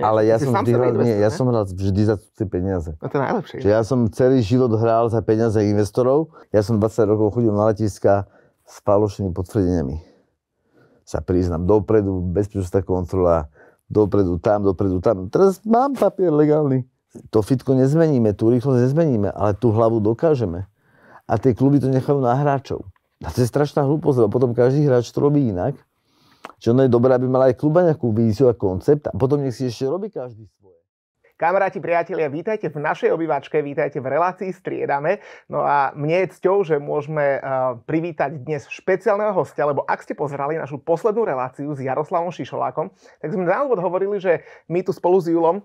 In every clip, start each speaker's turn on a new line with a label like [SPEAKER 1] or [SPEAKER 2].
[SPEAKER 1] Ale ja som, vždy hral, nie, ja som hral vždy za tie peniaze. No to je najlepšie. Že ja som celý život hral za peniaze investorov. Ja som 20 rokov chodil na letiska s falošnými potvrdeniami. Sa priznám, dopredu, bezpečnostná kontrola, dopredu tam, dopredu tam. Teraz mám papier legálny. To fitko nezmeníme, tú rýchlosť nezmeníme, ale tú hlavu dokážeme. A tie kluby to nechajú na hráčov. A to je strašná hlúposť, lebo potom každý hráč to robí inak. Čo ono je dobré, aby mala aj kluba nejakú víziu a koncept a potom nech si ešte robí každý svoje.
[SPEAKER 2] Kamaráti, priatelia, vítajte v našej obývačke, vítajte v relácii Striedame. No a mne je cťou, že môžeme eh, privítať dnes špeciálneho hostia, lebo ak ste pozerali našu poslednú reláciu s Jaroslavom Šišolákom, tak sme na úvod hovorili, že my tu spolu s Julom eh,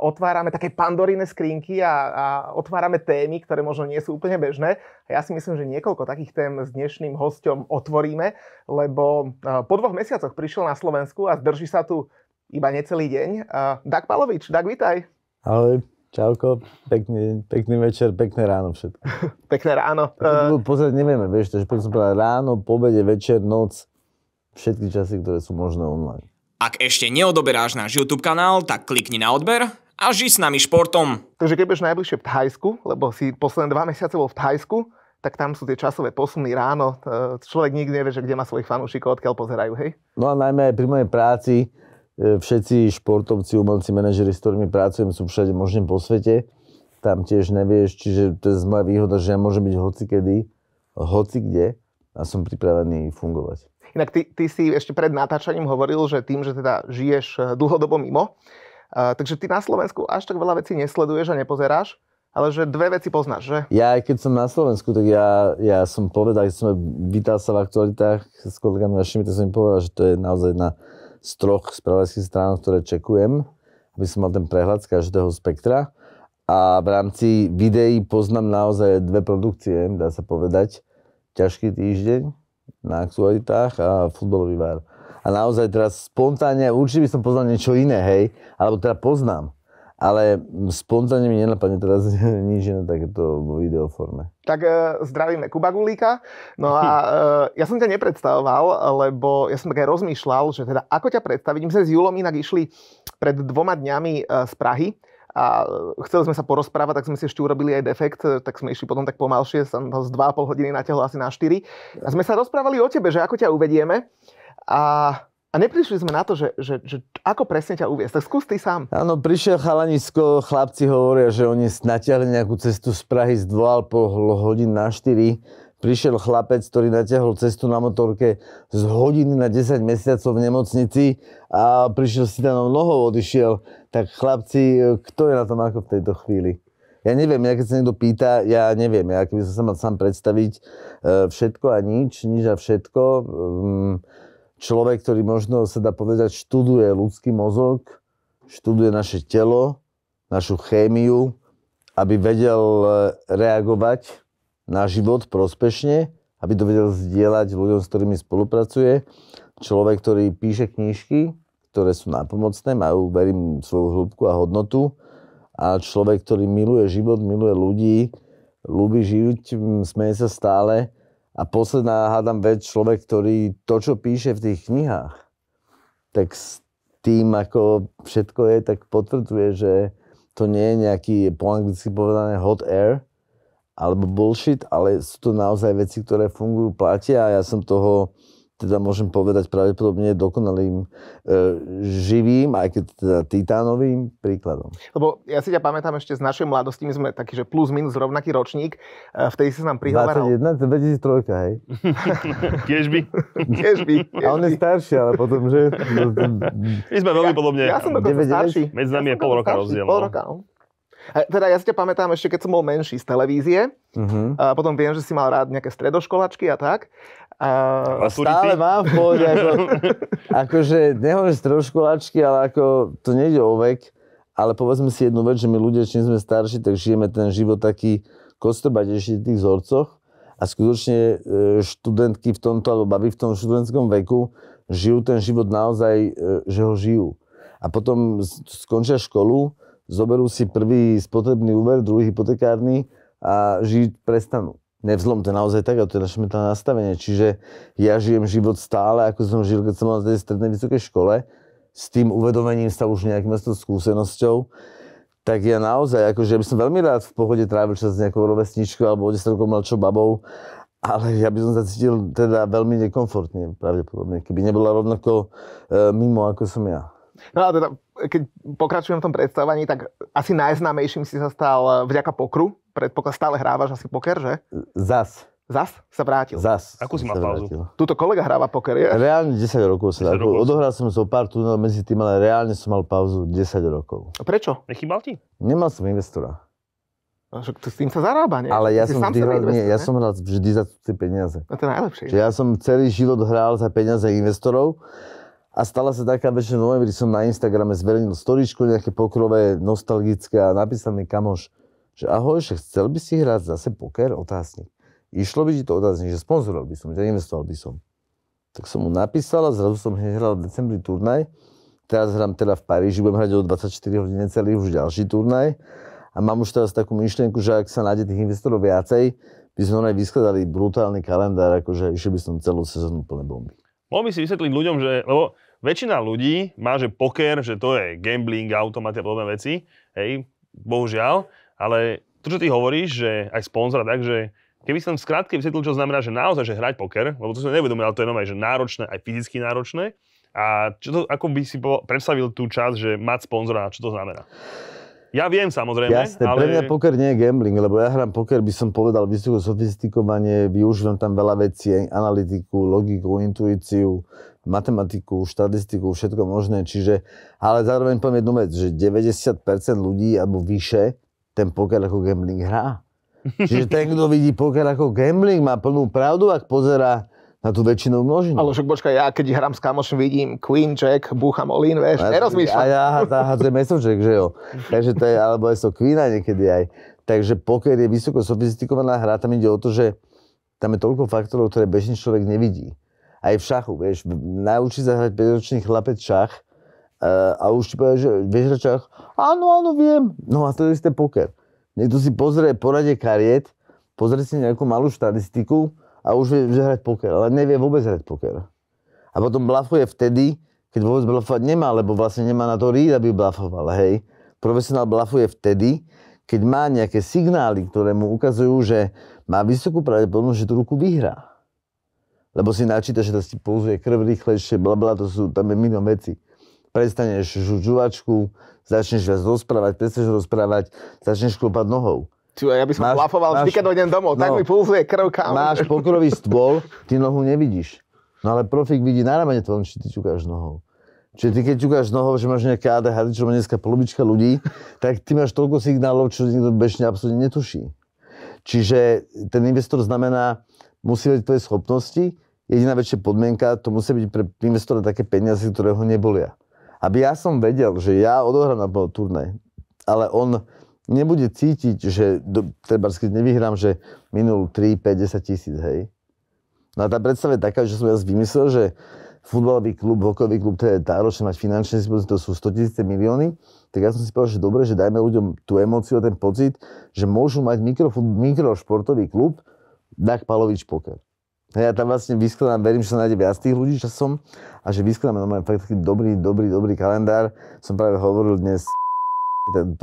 [SPEAKER 2] otvárame také pandoríne skrinky a, a otvárame témy, ktoré možno nie sú úplne bežné. A ja si myslím, že niekoľko takých tém s dnešným hostom otvoríme, lebo eh, po dvoch mesiacoch prišiel na Slovensku a zdrží sa tu iba necelý deň. Dag Palovič, Dag, vitaj.
[SPEAKER 1] Ahoj. Čauko, pekný, pekný večer, pekné ráno všetko. pekné ráno. Uh... Pozrieť nevieme, vieš, takže potom som povedal ráno, pobede, večer, noc, všetky časy, ktoré sú možné online.
[SPEAKER 2] Ak ešte neodoberáš náš YouTube kanál, tak klikni na odber a ži s nami športom. Takže keď budeš najbližšie v Thajsku, lebo si posledné dva mesiace bol v Thajsku, tak tam sú tie časové posuny ráno. Človek nikdy nevie, že kde má svojich fanúšikov, odkiaľ pozerajú, hej?
[SPEAKER 1] No a najmä aj pri mojej práci, všetci športovci, umelci, manažeri, s ktorými pracujem, sú všade možne po svete. Tam tiež nevieš, čiže to je moja výhoda, že ja môžem byť hoci kde, a som pripravený fungovať.
[SPEAKER 2] Inak ty, ty si ešte pred natáčaním hovoril, že tým, že teda žiješ eh, dlhodobo mimo, uh, takže ty na Slovensku až tak veľa vecí nesleduješ a nepozeráš, ale že dve veci poznáš, že?
[SPEAKER 1] Ja, keď som na Slovensku, tak ja, ja som povedal, keď som vytal sa v aktualitách s kolegami našimi, tak som im povedal, že to je naozaj jedna z troch spravodajských strán, ktoré čekujem, aby som mal ten prehľad z každého spektra. A v rámci videí poznám naozaj dve produkcie, dá sa povedať. Ťažký týždeň na aktualitách a futbalový vár. A naozaj teraz spontánne, určite by som poznal niečo iné, hej, alebo teda poznám ale spontánne mi nenapadne teraz nič na takéto vo videoforme.
[SPEAKER 2] Tak e, zdravíme Kuba Gulíka. No a e, ja som ťa nepredstavoval, lebo ja som také rozmýšľal, že teda ako ťa predstaviť. My sme s Julom inak išli pred dvoma dňami e, z Prahy a chceli sme sa porozprávať, tak sme si ešte urobili aj defekt, tak sme išli potom tak pomalšie, som z 2,5 hodiny natiahol asi na 4. A sme sa rozprávali o tebe, že ako ťa uvedieme. A a neprišli sme na to, že, že, že ako presne ťa uviesť. Tak skús ty sám.
[SPEAKER 1] Áno, prišiel chalanisko, chlapci hovoria, že oni natiahli nejakú cestu z Prahy z 2,5 hodín na 4. Prišiel chlapec, ktorý natiahol cestu na motorke z hodiny na 10 mesiacov v nemocnici a prišiel si tam nohou, odišiel. Tak chlapci, kto je na tom ako v tejto chvíli? Ja neviem, ja keď sa niekto pýta, ja neviem, ja keby som sa mal sám predstaviť e, všetko a nič, nič a všetko. Mm, človek, ktorý možno sa dá povedať, študuje ľudský mozog, študuje naše telo, našu chémiu, aby vedel e, reagovať na život prospešne, aby to vedel zdieľať ľuďom, s ktorými spolupracuje. Človek, ktorý píše knižky, ktoré sú nápomocné, majú, verím, svoju hĺbku a hodnotu. A človek, ktorý miluje život, miluje ľudí, ľúbi žiť, smeje sa stále, a posledná, hádam vec, človek, ktorý to, čo píše v tých knihách, tak s tým, ako všetko je, tak potvrdzuje, že to nie je nejaký, po anglicky povedané, hot air, alebo bullshit, ale sú to naozaj veci, ktoré fungujú, platia a ja som toho teda môžem povedať pravdepodobne dokonalým e, živým, aj keď teda titánovým príkladom.
[SPEAKER 2] Lebo ja si ťa pamätám ešte z našej mladosti, my sme taký, že plus minus rovnaký ročník,
[SPEAKER 1] e, vtedy si sa nám prihovaral. 21, 2003, hej.
[SPEAKER 3] Tiež by. Tiež by.
[SPEAKER 1] A on je starší, ale potom, že...
[SPEAKER 3] my sme veľmi podobne. Ja, ja som dokonca starší. Medzi nami
[SPEAKER 2] ja je pol roka rozdiel. Pol no. roka, no. E, teda ja si ťa pamätám ešte, keď som bol menší z televízie. Uh-huh. Mhm. A e, potom viem, že si mal rád nejaké stredoškolačky a tak. A stále mám v pohode, ako,
[SPEAKER 1] akože nehovorím stroškoláčky, ale ako to nejde o vek, ale povedzme si jednu vec, že my ľudia, čím sme starší, tak žijeme ten život taký kostrbadejší v tých vzorcoch a skutočne e, študentky v tomto, alebo baby v tom študentskom veku žijú ten život naozaj, e, že ho žijú. A potom skončia školu, zoberú si prvý spotrebný úver, druhý hypotekárny a žiť prestanú nevzlom to naozaj tak, ale to je naše mentálne nastavenie. Čiže ja žijem život stále, ako som žil, keď som mal na tej strednej vysokej škole, s tým uvedomením sa už nejakým skúsenosťou, tak ja naozaj, akože ja by som veľmi rád v pohode trávil čas s nejakou rovesničkou alebo o 10 rokov mladšou babou, ale ja by som sa cítil teda veľmi nekomfortne, pravdepodobne, keby nebola rovnako e, mimo, ako som ja.
[SPEAKER 2] No a teda, keď pokračujem v tom predstavovaní, tak asi najznámejším si sa stal e, vďaka pokru, predpoklad stále hrávaš asi poker, že? Zas. Zas sa vrátil. Zas. Akú si mal pauzu? Vrátil.
[SPEAKER 1] Tuto kolega hráva poker, je? Reálne 10 rokov som. 10 rokov. Odohral som so pár tunelov medzi tým, ale reálne som mal pauzu 10 rokov.
[SPEAKER 2] A prečo? Nechýbal ti?
[SPEAKER 1] Nemal som investora.
[SPEAKER 2] No, však s tým sa zarába, nie? Ale ja som, vždy hral, nie, ja som
[SPEAKER 1] hral vždy za tie peniaze. No
[SPEAKER 2] to je najlepšie. Čiže ja
[SPEAKER 1] som celý život hral za peniaze investorov a stala sa taká vec, že v novembri som na Instagrame zverejnil storičku nejaké pokrové, nostalgické a napísal mi kamoš, že ahoj, že chcel by si hrať zase poker? Otáznik. Išlo by ti to otáznik, že sponzoroval by som, že investoval by som. Tak som mu napísal a zrazu som hral v decembri turnaj. Teraz hrám teda v Paríži, budem hrať o 24 hodine celý už ďalší turnaj. A mám už teraz takú myšlienku, že ak sa nájde tých investorov viacej, by sme aj vyskladali brutálny kalendár, akože išiel by som celú sezónu plné bomby.
[SPEAKER 3] Mohol by si vysvetliť ľuďom, že, lebo väčšina ľudí má, že poker, že to je gambling, automaty a podobné veci, hej, bohužiaľ, ale to, čo ty hovoríš, že aj sponzora, takže keby som skrátke vysvetlil, čo znamená, že naozaj, že hrať poker, lebo to som nevedomil, ale to je nové, že náročné, aj fyzicky náročné. A čo to, ako by si predstavil tú časť, že mať sponzora, čo to znamená? Ja viem samozrejme, Jasne, ale... pre mňa
[SPEAKER 1] poker nie je gambling, lebo ja hrám poker, by som povedal, vysoko sofistikovanie, využívam tam veľa vecí, analytiku, logiku, intuíciu, matematiku, štatistiku, všetko možné, čiže... Ale zároveň poviem jednu vec, že 90% ľudí alebo vyše ten poker ako gambling hrá. Čiže ten, kto vidí poker ako gambling, má plnú pravdu, ak pozera na tú väčšinu množinu. Ale však počkaj, ja
[SPEAKER 2] keď hrám s kamošom, vidím Queen, Jack, búcham Olin,
[SPEAKER 1] vieš, nerozmýšľam. A ja hádzujem mesoček, že jo. Takže to je, alebo je to Queen niekedy aj. Takže poker je vysoko sofistikovaná hra, tam ide o to, že tam je toľko faktorov, ktoré bežný človek nevidí. Aj v šachu, vieš, naučí sa hrať 5-ročný chlapec šach, E, a už ti povedal, že vieš rečach, áno, áno, viem. No a to je isté poker. Niekto si pozrie poradie kariet, pozrie si nejakú malú štatistiku a už vie, že hrať poker, ale nevie vôbec hrať poker. A potom blafuje vtedy, keď vôbec blafovať nemá, lebo vlastne nemá na to rýd, aby blafoval, hej. Profesionál blafuje vtedy, keď má nejaké signály, ktoré mu ukazujú, že má vysokú pravdepodobnosť, že tú ruku vyhrá. Lebo si načíta, že to si pouzuje krv rýchlejšie, bla, bla, to sú, tam je milión veci prestaneš žuť žuvačku, začneš viac rozprávať, prestaneš rozprávať, začneš klopať nohou.
[SPEAKER 2] Čiže ja by som plafoval, vždy, keď dojdem domov, no, tak mi pulzuje krv kam.
[SPEAKER 1] Máš pokrový stôl, ty nohu nevidíš. No ale profik vidí ramene tvojom, či ty ťukáš nohou. Čiže ty keď ťukáš nohou, že máš nejaké ADHD, čo má dneska polovička ľudí, tak ty máš toľko signálov, čo nikto bežne absolútne netuší. Čiže ten investor znamená, musí vedieť tvoje schopnosti, jediná väčšia podmienka, to musí byť pre investora také peniaze, ktoré ho nebolia aby ja som vedel, že ja odohrám na turnaj, ale on nebude cítiť, že do, treba, keď nevyhrám, že minul 3, 5, 10 tisíc, hej. No a tá predstava je taká, že som ja vymyslel, že futbalový klub, hokejový klub, teda táročne mať finančné dispozície, to sú 100 tisíce milióny, tak ja som si povedal, že dobre, že dajme ľuďom tú emóciu a ten pocit, že môžu mať mikro, mikrošportový klub, Dak Palovič Poker. No ja tam vlastne vyskladám, verím, že sa nájde viac tých ľudí časom a že vyskladáme normálne fakt taký dobrý, dobrý, dobrý kalendár. Som práve hovoril dnes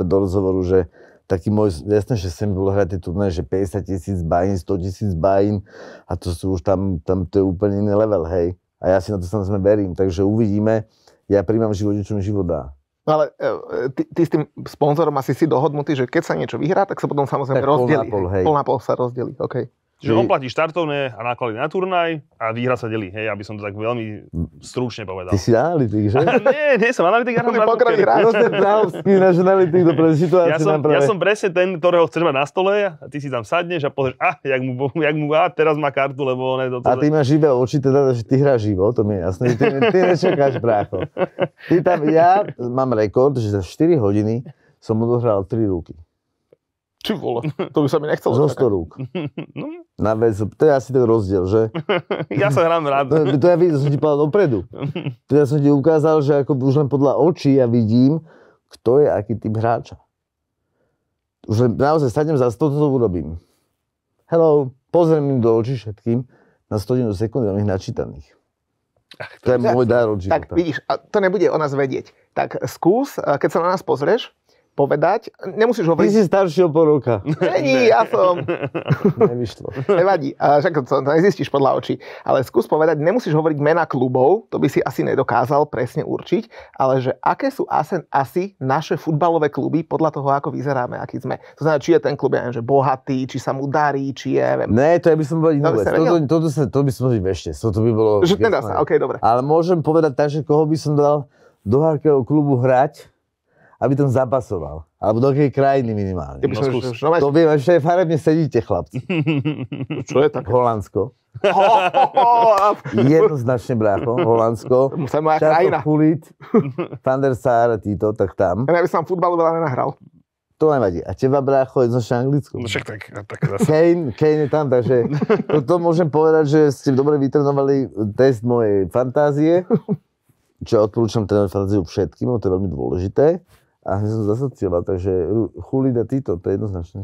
[SPEAKER 1] do rozhovoru, že taký môj, jasné, že sem bol hrať tie turné, že 50 tisíc bajín, 100 tisíc bajín a to sú už tam, tam to je úplne iný level, hej. A ja si na to samozrejme verím, takže uvidíme. Ja príjmam život, čo mi život dá.
[SPEAKER 2] No ale e, ty, ty s tým sponzorom asi si dohodnutý, že keď sa niečo vyhrá, tak sa potom samozrejme tak rozdelí. Pol na pol, hej. pol na pol sa rozdelí, Okay. Čiže on
[SPEAKER 3] platí štartovné a náklady na turnaj a výhra sa delí, hej, aby som to tak veľmi stručne povedal. Ty si analytik, že? nie, nie som analytik, ja som pokračný hráč.
[SPEAKER 1] analytik do situácie ja som, ja som
[SPEAKER 3] presne ten, ktorého chceš mať na stole a ty si tam sadneš a pozrieš, ah, jak mu, jak mu a, ah, teraz má kartu, lebo on je to... A ty máš
[SPEAKER 1] živé oči, teda, že ty hráš živo, to mi je jasné, ty, ty nečakáš brácho. Ty tam, ja mám rekord, že za 4 hodiny som odohral 3 ruky.
[SPEAKER 3] Či vole, to by sa mi nechcel Zo 100 rúk.
[SPEAKER 1] No. Na väz, to je asi ten rozdiel, že? ja sa hrám rád. To, to ja vidím, som ti povedal dopredu. To ja som ti ukázal, že ako už len podľa očí ja vidím, kto je aký typ hráča. Už len naozaj sadnem za 100, toto urobím. Hello, pozriem im do očí všetkým, na 100 sekúnd mám ich načítaných. Ach, to, to je môj dar od
[SPEAKER 2] života. Tak vidíš, a to nebude o nás vedieť. Tak skús, keď sa na nás pozrieš, povedať. Nemusíš hovoriť... Ty
[SPEAKER 1] si starší o poruka.
[SPEAKER 2] Není, Není, ja som... Nevyšlo. Nevadí, a však to, to nezistíš podľa očí. Ale skús povedať, nemusíš hovoriť mena klubov, to by si asi nedokázal presne určiť, ale že aké sú asi, asi naše futbalové kluby podľa toho, ako vyzeráme, aký sme. To znamená, či je ten klub, ja neviem, že bohatý, či sa mu darí, či je... Viem.
[SPEAKER 1] Ne, to ja by som povedal inú to, to, to, to, to by som povedal ešte. to by bolo... Že nedá sa, okay, dobre. Ale môžem povedať tak, že koho by som dal do akého klubu hrať, aby tam zapasoval. Alebo do akej krajiny minimálne. Keby no, no, no, to viem, že farebne sedíte, chlapci. Čo je také? Holandsko. Jednoznačne, brácho, Holandsko. Musím je moja krajina. Kulit, Van der Sar, títo, tak tam. Ja by som futbalu veľa nenahral. To nevadí. A teba, brácho, je jednoznačne Anglicko. No však tak, no tak zase. Kane, Kane je tam, takže to, to môžem povedať, že ste dobre vytrenovali test mojej fantázie, čo odporúčam trénovať fantáziu všetkým, to je veľmi dôležité. A hneď som zasocioval, takže Julida uh, Tito, to je jednoznačné.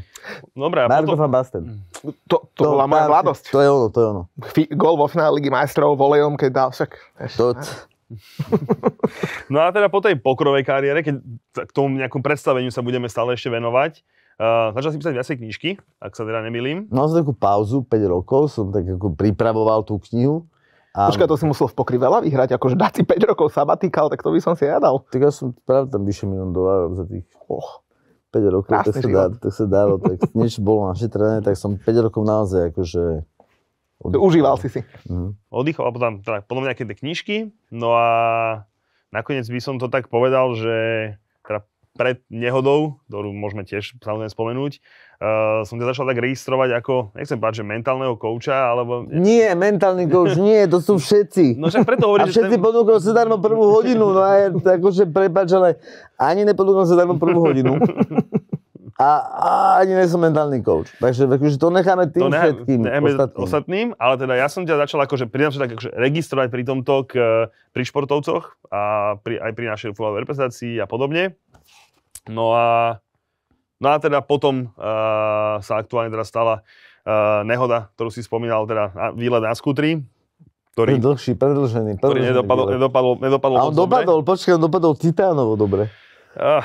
[SPEAKER 1] Dobre, a Marko potom... Basten. To,
[SPEAKER 3] to, to no, bola moja mladosť.
[SPEAKER 1] To je ono, to je ono.
[SPEAKER 3] Chví, gol vo finále Ligy majstrov volejom, keď dal však...
[SPEAKER 1] To...
[SPEAKER 3] no a teda po tej pokrovej kariére, keď k tomu nejakom predstaveniu sa budeme stále ešte venovať, Uh, začal si písať viacej knižky, ak sa teda nemýlim.
[SPEAKER 1] Mal som takú pauzu, 5 rokov som tak ako pripravoval tú knihu a... Počkaj, to si musel v pokry veľa vyhrať, akože dať si 5 rokov sabatikál, tak to by som si jadal. Tak ja som práve tam vyše milión dolárov za tých oh, 5 rokov, tak sa, dá, tak sa dalo, tak niečo bolo našetrené, tak som 5 rokov naozaj akože... Oddychol. Užíval si si. Mhm.
[SPEAKER 3] Oddychol, a potom teda, podľa mňa nejaké knižky, no a nakoniec by som to tak povedal, že pred nehodou, ktorú môžeme tiež samozrejme spomenúť, uh, som ťa začal tak registrovať ako, nechcem páčiť, že mentálneho kouča, alebo...
[SPEAKER 1] Nie, mentálny kouč, nie, to sú všetci. No však preto hovorím, a všetci ten... sa darmo prvú hodinu, no a ja, akože prepáč, ale ani neponúkam darmo prvú hodinu. A, a ani nie som mentálny coach. Takže akože to necháme tým to ne, všetkým necháme ostatným. ostatným.
[SPEAKER 3] Ale teda ja som ťa začal akože, pridám sa tak akože registrovať pri tomto k, eh, pri športovcoch a pri, aj pri našej futbalovej reprezentácii a podobne. No a, no a teda potom uh, sa aktuálne teraz stala uh, nehoda, ktorú si spomínal, teda výlet na skutri,
[SPEAKER 1] ktorý... Je dlhší, predlžený, predlžený ktorý nedopadol, nedopadol, nedopadol, nedopadol, A on dopadol, počkaj, on dopadol titánovo dobre.
[SPEAKER 3] Uh,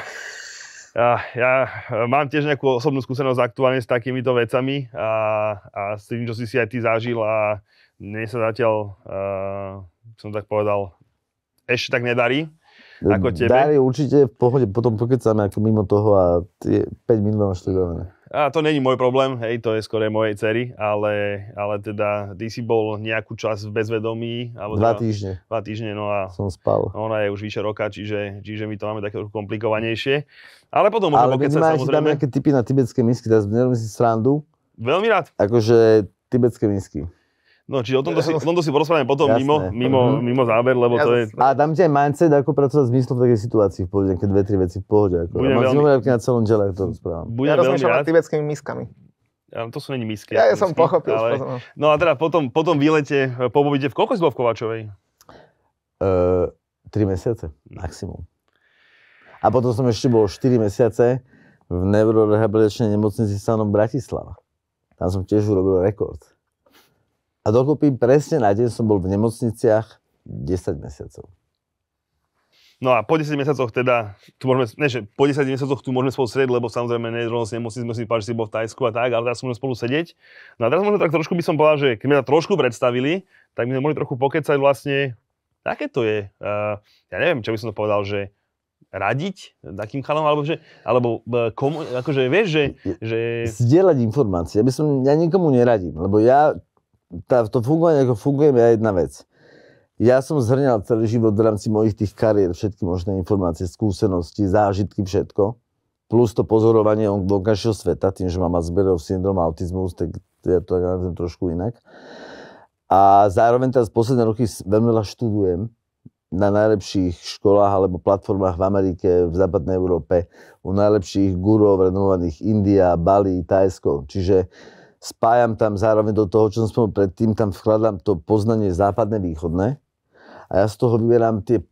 [SPEAKER 3] ah, ja, ah, ja mám tiež nejakú osobnú skúsenosť aktuálne s takýmito vecami a, a s tým, čo si si aj ty zažil a mne sa zatiaľ, uh, som tak povedal, ešte tak nedarí. Hm, ako tebe. Dári
[SPEAKER 1] určite v pohode, potom pokecáme ako mimo toho a tie 5 minút máš to
[SPEAKER 3] A to není môj problém, hej, to je skore mojej cery, ale, ale teda ty si bol nejakú čas v bezvedomí. Alebo dva teda týždne. Dva týždne, no a som spal. Ona je už vyše roka, čiže, čiže my to máme také komplikovanejšie. Ale potom môžeme pokecať samozrejme. Ale dáme nejaké
[SPEAKER 1] typy na tibetské misky, teraz nerobím si srandu. Veľmi rád. Akože tibetské misky.
[SPEAKER 3] No, či o tomto si, o tomto si porozprávame potom mimo, mimo, mm-hmm. mimo záber, lebo Jasné. to je...
[SPEAKER 1] A dám ti aj mindset, ako pracovať s myslom v takej situácii v pohode, nejaké dve, tri veci v pohode. Ako. Budem ja veľmi... na celom džele, to rozprávam. Budem ja rozmýšľam nad
[SPEAKER 3] tibetskými miskami. Ja, to sú není misky. Ja, ja som misky, pochopil. Ale... No a teda potom, potom výlete, eh, po v koľko si bol v Kovačovej?
[SPEAKER 1] Uh, eh, tri mesiace, maximum. A potom som ešte bol 4 mesiace v neurorehabilitačnej nemocnici v Sanom Bratislava. Tam som tiež urobil rekord. A dokopy presne na deň som bol v nemocniciach 10 mesiacov.
[SPEAKER 3] No a po 10 mesiacoch teda, tu môžeme, ne, že po 10 mesiacoch tu môžeme spolu sedieť, lebo samozrejme nezrovnosť nemusí, sme si páči, si bol v Tajsku a tak, ale teraz môžeme spolu sedieť. No a teraz možno tak trošku by som povedal, že keď sme sa trošku predstavili, tak by sme mohli trochu pokecať vlastne, aké to je, uh, ja neviem, čo by som to povedal, že radiť takým chalom, alebo, že, alebo eh, komu, akože vieš, že, že...
[SPEAKER 1] Zdieľať informácie. Ja, by som, ja nikomu neradím, lebo ja tá, to fungovanie, ako fungujem, je jedna vec. Ja som zhrňal celý život v rámci mojich tých kariér všetky možné informácie, skúsenosti, zážitky, všetko. Plus to pozorovanie vonkajšieho sveta, tým, že mám Aspergerov syndrom autizmus, tak ja to nazvem trošku inak. A zároveň teraz posledné roky veľmi veľa študujem na najlepších školách alebo platformách v Amerike, v západnej Európe, u najlepších gurov, renovovaných India, Bali, Tajsko. Čiže spájam tam zároveň do toho, čo som spomenul predtým, tam vkladám to poznanie západné, východné a ja z toho vyberám tie,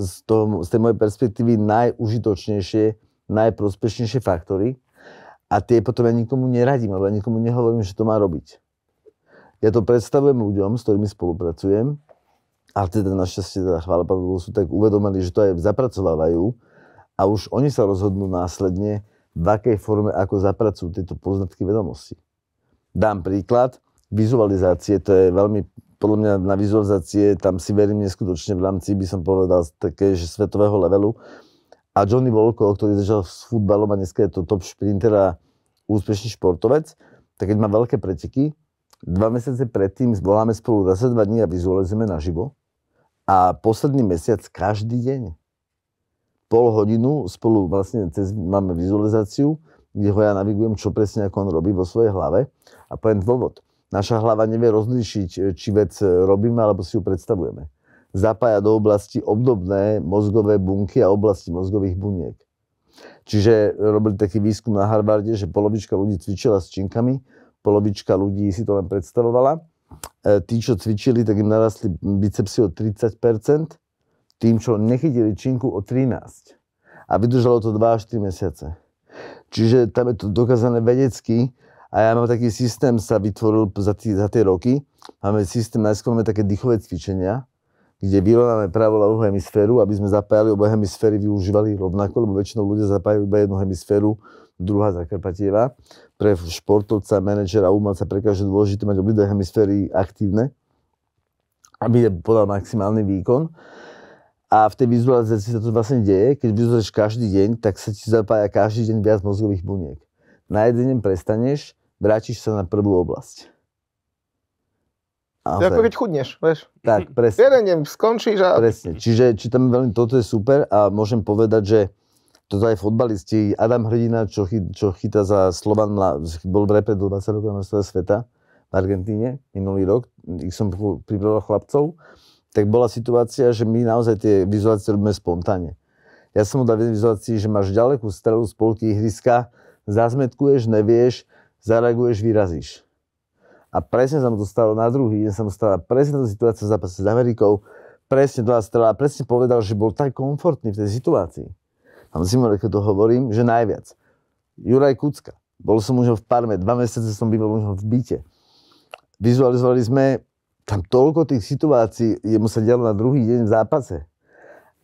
[SPEAKER 1] z, toho, z tej mojej perspektívy najužitočnejšie, najprospešnejšie faktory a tie potom ja nikomu neradím, alebo ja nikomu nehovorím, že to má robiť. Ja to predstavujem ľuďom, s ktorými spolupracujem a teda našťastie, teda chvála Pánu sú tak uvedomili, že to aj zapracovávajú a už oni sa rozhodnú následne, v akej forme, ako zapracujú tieto poznatky vedomosti. Dám príklad, vizualizácie, to je veľmi podľa mňa na vizualizácie, tam si verím neskutočne v rámci, by som povedal, také, že svetového levelu. A Johnny Volko, ktorý začal s futbalom a dneska je to top šprinter a úspešný športovec, tak keď má veľké preteky, dva mesiace predtým voláme spolu raz dva dní a vizualizujeme naživo. A posledný mesiac každý deň, pol hodinu, spolu vlastne cez, máme vizualizáciu, kde ho ja navigujem, čo presne ako on robí vo svojej hlave a poviem dôvod. Naša hlava nevie rozlíšiť, e, či vec e, robíme alebo si ju predstavujeme. Zapája do oblasti obdobné mozgové bunky a oblasti mozgových buniek. Čiže robili taký výskum na Harvarde, že polovička ľudí cvičila s činkami, polovička ľudí si to len predstavovala. E, tí, čo cvičili, tak im narastli bicepsy o 30%, tým, čo nechytili činku o 13%. A vydržalo to 2 až 3 mesiace. Čiže tam je to dokázané vedecky a ja mám taký systém, sa vytvoril za, tý, za tie roky. Máme systém, najskôr máme také dýchové cvičenia, kde vyrovnáme pravú ľavú hemisféru, aby sme zapájali obe hemisféry, využívali rovnako, lebo väčšinou ľudia zapájajú iba jednu hemisféru, druhá zakrpatieva. Pre športovca, manažera, umelca, pre každého dôležité mať obidve hemisféry aktívne, aby podal maximálny výkon. A v tej vizualizácii sa to vlastne deje, keď vizualizuješ každý deň, tak sa ti zapája každý deň viac mozgových buniek. Na jeden deň prestaneš, vrátiš sa na prvú oblasť. To je ako keď
[SPEAKER 2] chudneš, vieš.
[SPEAKER 1] Tak, presne. Jeden deň skončíš a... Presne, čiže či tam veľmi, toto je super a môžem povedať, že toto aj fotbalisti, Adam Hrdina, čo, chy, čo chytá za Slovan, bol v repre do 20 rokov na sveta v Argentíne minulý rok, ich som pripravil chlapcov tak bola situácia, že my naozaj tie vizualizácie robíme spontánne. Ja som mu dal vizualizácii, že máš ďalekú strelu z polky ihriska, zazmetkuješ, nevieš, zareaguješ, vyrazíš. A presne sa mu to stalo na druhý deň, sa mu stala presne tá situácia v zápase s Amerikou, presne dva strela, presne povedal, že bol tak komfortný v tej situácii. A Simon, ako to hovorím, že najviac. Juraj Kucka. Bol som už v Parme, dva mesiace som býval už v byte. Vizualizovali sme tam toľko tých situácií, jemu sa dialo na druhý deň v zápase,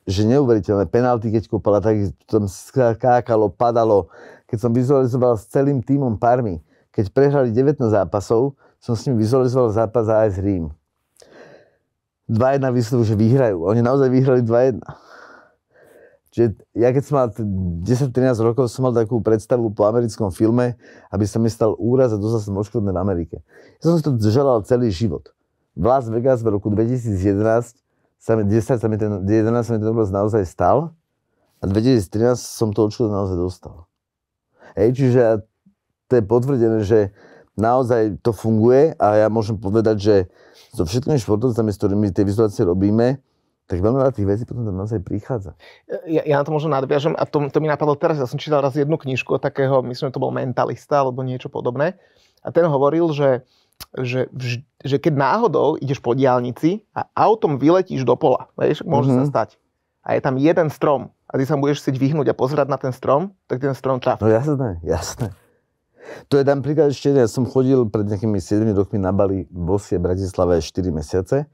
[SPEAKER 1] že neuveriteľné penalty, keď kúpala, tak tam skákalo, padalo. Keď som vizualizoval s celým týmom Parmy, keď prehrali 19 zápasov, som s ním vizualizoval zápas aj AS Rím. 2-1 výsledok, že vyhrajú. Oni naozaj vyhrali 2-1. Čiže ja keď som mal 10-13 rokov, som mal takú predstavu po americkom filme, aby sa mi stal úraz a dostal som oškodné v Amerike. Ja som si to želal celý život v Las Vegas v roku 2011, sa mi, 10 sa mi ten, 11 sa mi ten obraz naozaj stal a 2013 som to očko naozaj dostal. Hej, čiže to je potvrdené, že naozaj to funguje a ja môžem povedať, že so všetkými športovcami, s ktorými tie vizuácie robíme, tak veľmi veľa tých vecí potom tam naozaj prichádza.
[SPEAKER 2] Ja, ja na to možno nadviažem a to, to mi napadlo teraz, ja som čítal raz jednu knižku takého, myslím, že to bol mentalista alebo niečo podobné a ten hovoril, že že, vž, že keď náhodou ideš po diálnici a autom vyletíš do pola, vieš, môže mm-hmm. sa mhm. stať. A je tam jeden strom a ty sa budeš chcieť vyhnúť a pozerať na ten strom, tak ten strom trafí. No
[SPEAKER 1] jasné, jasné. To je napríklad ešte, ja som chodil pred nejakými 7 rokmi na Bali v Bosie, Bratislave 4 mesiace.